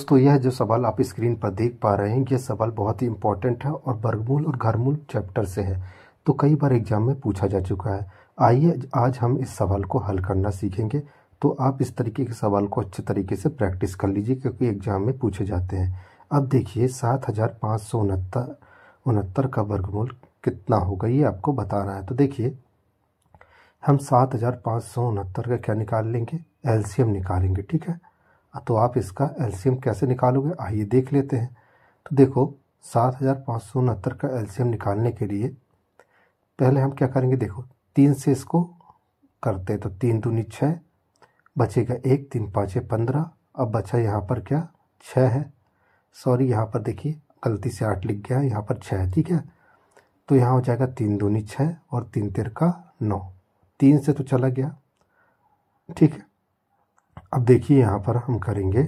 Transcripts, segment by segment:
दोस्तों यह जो सवाल आप स्क्रीन पर देख पा रहे हैं यह सवाल बहुत ही इंपॉर्टेंट है और वर्गमूल और घरमूल चैप्टर से है तो कई बार एग्जाम में पूछा जा चुका है आइए आज हम इस सवाल को हल करना सीखेंगे तो आप इस तरीके के सवाल को अच्छे तरीके से प्रैक्टिस कर लीजिए क्योंकि एग्जाम में पूछे जाते हैं अब देखिए सात हज़ार पाँच सौ उनहत्तर उनहत्तर का वर्गमूल कितना होगा ये आपको बताना है तो देखिए हम सात हज़ार पाँच सौ उनहत्तर का क्या निकाल लेंगे एलसीएम निकालेंगे ठीक है हाँ, तो आप इसका एल्शियम कैसे निकालोगे आइए देख लेते हैं तो देखो सात हज़ार पाँच सौ उनहत्तर का एल्शियम निकालने के लिए पहले हम क्या करेंगे देखो तीन से इसको करते हैं तो तीन दूनी छः बचेगा एक तीन है पंद्रह अब बचा यहाँ पर क्या छः है सॉरी यहाँ पर देखिए गलती से आठ लिख गया है यहाँ पर छः है ठीक है तो यहाँ हो जाएगा तीन दूनी छः और तीन तिर का नौ तीन से तो चला गया ठीक है अब देखिए यहाँ पर हम करेंगे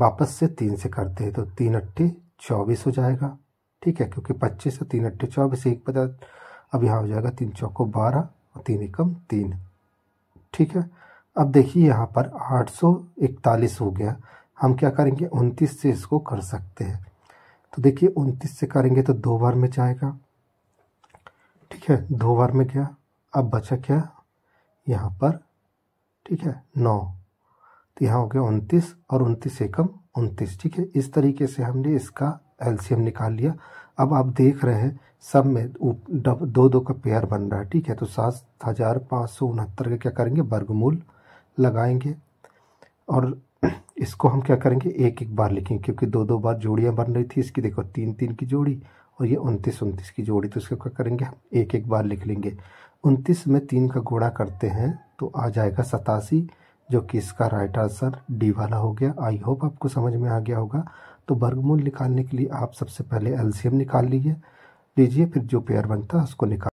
वापस से तीन से करते हैं तो तीन अट्ठे चौबीस हो जाएगा ठीक है क्योंकि पच्चीस से तीन अट्ठे चौबीस एक पचास अब यहाँ हो जाएगा तीन चौको बारह और तीन एकम तीन ठीक है अब देखिए यहाँ पर आठ सौ इकतालीस हो गया हम क्या करेंगे उनतीस से इसको कर सकते हैं तो देखिए उनतीस से करेंगे तो दो बार में जाएगा ठीक है दो बार में गया अब बचा क्या यहाँ पर ठीक है नौ तो यहाँ हो गया उनतीस और उनतीस एकम उनतीस ठीक है इस तरीके से हमने इसका एलसीएम निकाल लिया अब आप देख रहे हैं सब में दो दो का पेयर बन रहा है ठीक है तो सात हज़ार पाँच सौ उनहत्तर का क्या करेंगे वर्गमूल लगाएंगे और इसको हम क्या करेंगे एक एक बार लिखेंगे क्योंकि दो दो बार जोड़ियाँ बन रही थी इसकी देखो तीन तीन की जोड़ी और ये उनतीस उनतीस की जोड़ी तो इसको क्या करेंगे हम एक एक बार लिख लेंगे उनतीस में तीन का घोड़ा करते हैं तो आ जाएगा सतासी जो कि इसका राइट आंसर डी वाला हो गया आई होप आपको समझ में आ गया होगा तो वर्गमूल निकालने के लिए आप सबसे पहले एलसीएम निकाल लीजिए लीजिए फिर जो पेयर बनता है उसको निकाल